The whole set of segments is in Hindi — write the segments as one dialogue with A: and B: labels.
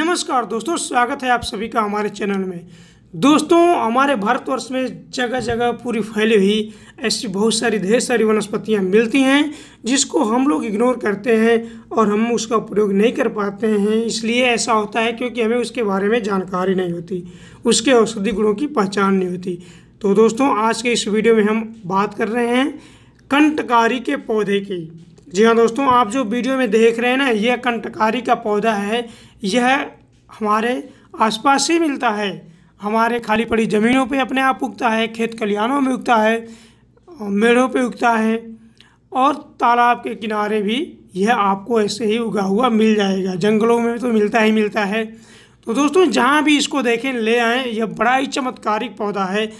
A: नमस्कार दोस्तों स्वागत है आप सभी का हमारे चैनल में दोस्तों हमारे भारतवर्ष में जगह जगह पूरी फैली हुई ऐसी बहुत सारी ढेर सारी वनस्पतियाँ मिलती हैं जिसको हम लोग इग्नोर करते हैं और हम उसका प्रयोग नहीं कर पाते हैं इसलिए ऐसा होता है क्योंकि हमें उसके बारे में जानकारी नहीं होती उसके औषधि गुणों की पहचान नहीं होती तो दोस्तों आज के इस वीडियो में हम बात कर रहे हैं कंटकारी के पौधे की जी हाँ दोस्तों आप जो वीडियो में देख रहे हैं ना यह कंटकारी का पौधा है यह हमारे आसपास ही मिलता है हमारे खाली पड़ी ज़मीनों पे अपने आप उगता है खेत खलिहानों में उगता है मेड़ों पे उगता है और तालाब के किनारे भी यह आपको ऐसे ही उगा हुआ मिल जाएगा जंगलों में तो मिलता ही मिलता है तो दोस्तों जहाँ भी इसको देखें ले आएँ यह बड़ा ही चमत्कारिक पौधा है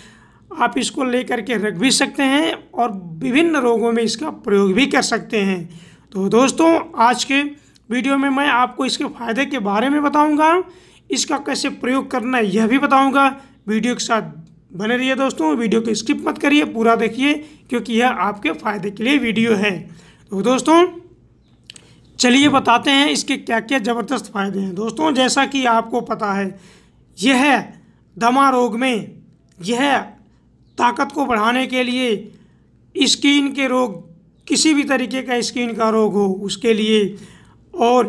A: आप इसको ले करके रख भी सकते हैं और विभिन्न रोगों में इसका प्रयोग भी कर सकते हैं तो दोस्तों आज के वीडियो में मैं आपको इसके फ़ायदे के बारे में बताऊंगा इसका कैसे प्रयोग करना है यह भी बताऊंगा वीडियो के साथ बने रहिए दोस्तों वीडियो को स्किप मत करिए पूरा देखिए क्योंकि यह आपके फ़ायदे के लिए वीडियो है तो दोस्तों चलिए बताते हैं इसके क्या क्या ज़बरदस्त फ़ायदे हैं दोस्तों जैसा कि आपको पता है यह दमा रोग में यह ताकत को बढ़ाने के लिए स्किन के रोग किसी भी तरीके का स्किन का रोग हो उसके लिए और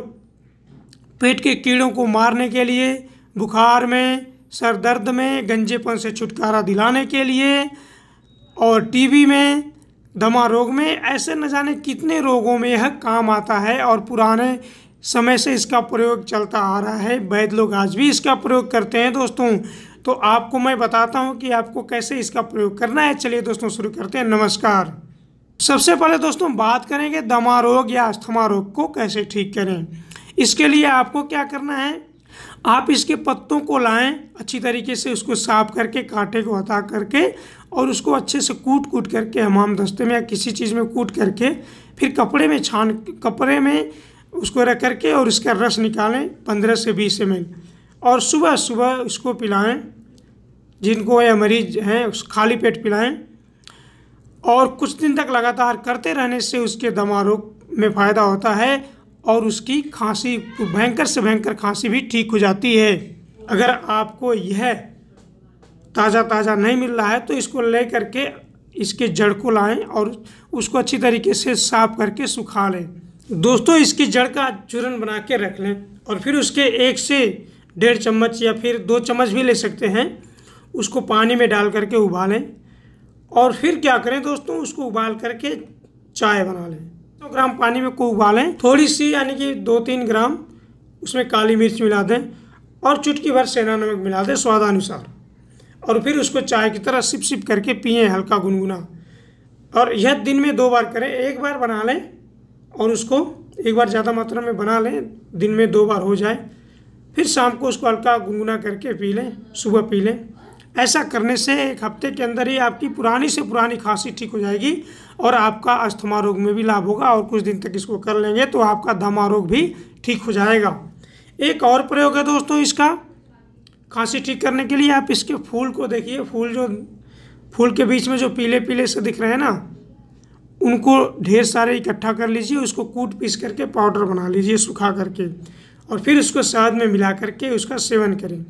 A: पेट के कीड़ों को मारने के लिए बुखार में सर दर्द में गंजेपन से छुटकारा दिलाने के लिए और टीबी में दमा रोग में ऐसे न जाने कितने रोगों में यह काम आता है और पुराने समय से इसका प्रयोग चलता आ रहा है वैद्य लोग आज भी इसका प्रयोग करते हैं दोस्तों तो आपको मैं बताता हूँ कि आपको कैसे इसका प्रयोग करना है चलिए दोस्तों शुरू करते हैं नमस्कार सबसे पहले दोस्तों बात करेंगे दमा रोग या अस्थमा रोग को कैसे ठीक करें इसके लिए आपको क्या करना है आप इसके पत्तों को लाएं अच्छी तरीके से उसको साफ करके कांटे को हटा करके और उसको अच्छे से कूट कूट करके हमाम दस्ते में या किसी चीज़ में कूट करके फिर कपड़े में छान कपड़े में उसको रख करके और इसका रस निकालें पंद्रह से बीस एम और सुबह सुबह उसको पिलाएँ जिनको यह मरीज हैं उस खाली पेट पिलाएँ और कुछ दिन तक लगातार करते रहने से उसके दमा रोग में फ़ायदा होता है और उसकी खांसी भयंकर से भयंकर खांसी भी ठीक हो जाती है अगर आपको यह ताज़ा ताज़ा नहीं मिल रहा है तो इसको ले करके इसके जड़ को लाएं और उसको अच्छी तरीके से साफ करके सुखा लें दोस्तों इसकी जड़ का चूरन बना के रख लें और फिर उसके एक से डेढ़ चम्मच या फिर दो चम्मच भी ले सकते हैं उसको पानी में डाल करके उबालें और फिर क्या करें दोस्तों उसको उबाल करके चाय बना लें सौ तो ग्राम पानी में को उबालें थोड़ी सी यानी कि दो तीन ग्राम उसमें काली मिर्च मिला दें और चुटकी भर सेना नमक मिला दें स्वादानुसार और फिर उसको चाय की तरह सिप सिप करके पिए हल्का गुनगुना और यह दिन में दो बार करें एक बार बना लें और उसको एक बार ज़्यादा मात्रा में बना लें दिन में दो बार हो जाए फिर शाम को उसको हल्का गुनगुना करके पी लें सुबह पी लें ऐसा करने से एक हफ्ते के अंदर ही आपकी पुरानी से पुरानी खांसी ठीक हो जाएगी और आपका अस्थमा रोग में भी लाभ होगा और कुछ दिन तक इसको कर लेंगे तो आपका धमा रोग भी ठीक हो जाएगा एक और प्रयोग है दोस्तों इसका खांसी ठीक करने के लिए आप इसके फूल को देखिए फूल जो फूल के बीच में जो पीले पीले से दिख रहे हैं ना उनको ढेर सारे इकट्ठा कर लीजिए उसको कूट पीस करके पाउडर बना लीजिए सुखा करके और फिर उसको शहद में मिला करके उसका सेवन करें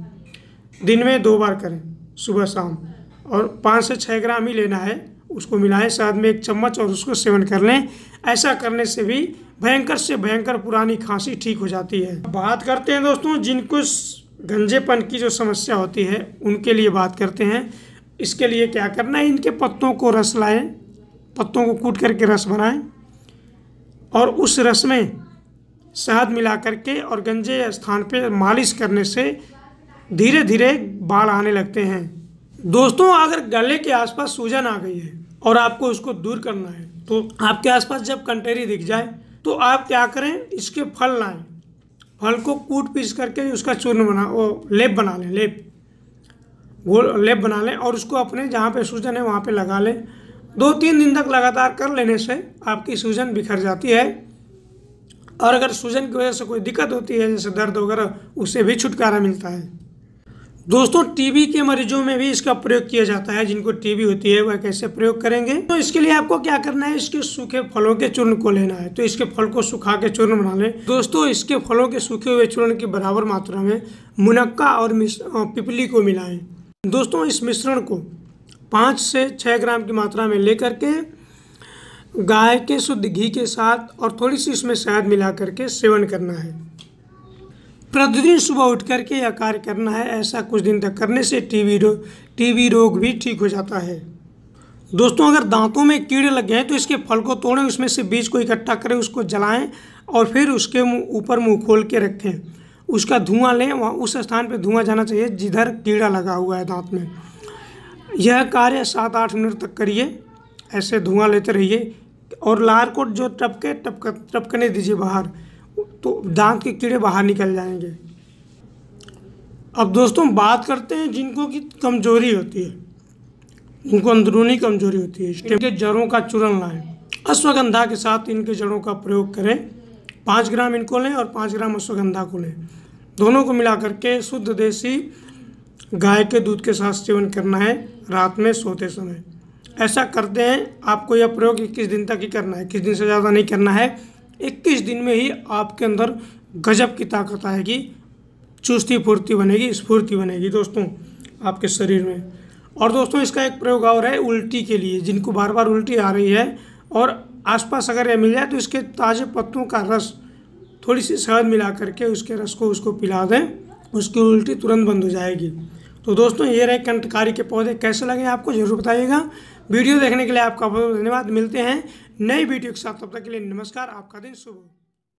A: दिन में दो बार करें सुबह शाम और पाँच से छः ग्राम ही लेना है उसको मिलाएं साथ में एक चम्मच और उसको सेवन कर लें ऐसा करने से भी भयंकर से भयंकर पुरानी खांसी ठीक हो जाती है बात करते हैं दोस्तों जिनको गंजेपन की जो समस्या होती है उनके लिए बात करते हैं इसके लिए क्या करना है इनके पत्तों को रस लाएं पत्तों को कूट करके रस बनाएं और उस रस में शहद मिला करके और गंजे स्थान पर मालिश करने से धीरे धीरे बाल आने लगते हैं दोस्तों अगर गले के आसपास सूजन आ गई है और आपको उसको दूर करना है तो आपके आसपास जब कंटेरी दिख जाए तो आप क्या करें इसके फल लाएं फल को कूट पीस करके उसका चूर्ण बना वो लेप बना लें लेप वो लेप बना लें और उसको अपने जहाँ पे सूजन है वहाँ पे लगा लें दो तीन दिन तक लगातार कर लेने से आपकी सूजन बिखर जाती है और अगर सूजन की वजह से कोई दिक्कत होती है जैसे दर्द वगैरह उससे भी छुटकारा मिलता है दोस्तों टीबी के मरीजों में भी इसका प्रयोग किया जाता है जिनको टीबी होती है वह कैसे प्रयोग करेंगे तो इसके लिए आपको क्या करना है इसके सूखे फलों के चूर्ण को लेना है तो इसके फल को सुखा के चूर्ण बना लें दोस्तों इसके फलों के सूखे हुए चूर्ण की बराबर मात्रा में मुनक्का और पिपली को मिलाएं दोस्तों इस मिश्रण को पाँच से छः ग्राम की मात्रा में लेकर के गाय के शुद्ध घी के साथ और थोड़ी सी इसमें शहद मिला करके सेवन करना है प्रतिदिन सुबह उठ करके यह कार्य करना है ऐसा कुछ दिन तक करने से टीवी रोग टीवी रोग भी ठीक हो जाता है दोस्तों अगर दांतों में कीड़े लग गए तो इसके फल को तोड़ें उसमें से बीज को इकट्ठा करें उसको जलाएं और फिर उसके ऊपर मुंह खोल के रखें उसका धुआं लें वहाँ उस स्थान पर धुआं जाना चाहिए जिधर कीड़ा लगा हुआ है दांत में यह कार्य सात आठ मिनट तक करिए ऐसे धुआं लेते रहिए और लार को जो टपके टपक टपकने दीजिए बाहर तो दांत के कीड़े बाहर निकल जाएंगे अब दोस्तों बात करते हैं जिनको की कमजोरी होती है उनको अंदरूनी कमजोरी होती है इनके जड़ों का चूरन लाएं अश्वगंधा के साथ इनके जड़ों का प्रयोग करें पाँच ग्राम इनको लें और पाँच ग्राम अश्वगंधा को लें दोनों को मिला करके शुद्ध देसी गाय के दूध के साथ सेवन करना है रात में सोते समय ऐसा करते हैं आपको यह प्रयोग इक्कीस दिन तक ही करना है किस दिन से ज़्यादा नहीं करना है 21 दिन में ही आपके अंदर गजब की ताकत आएगी चुस्ती फुर्ती बनेगी स्फूर्ति बनेगी दोस्तों आपके शरीर में और दोस्तों इसका एक प्रयोग और है उल्टी के लिए जिनको बार बार उल्टी आ रही है और आसपास अगर यह मिल जाए तो इसके ताज़े पत्तों का रस थोड़ी सी शहद मिला करके उसके रस को उसको पिला दें उसकी उल्टी तुरंत बंद हो जाएगी तो दोस्तों ये रहे कंटकारी के पौधे कैसे लगे आपको ज़रूर बताइएगा वीडियो देखने के लिए आपका बहुत धन्यवाद मिलते हैं नई वीडियो के साथ तब तक के लिए नमस्कार आपका दिन शुभ हो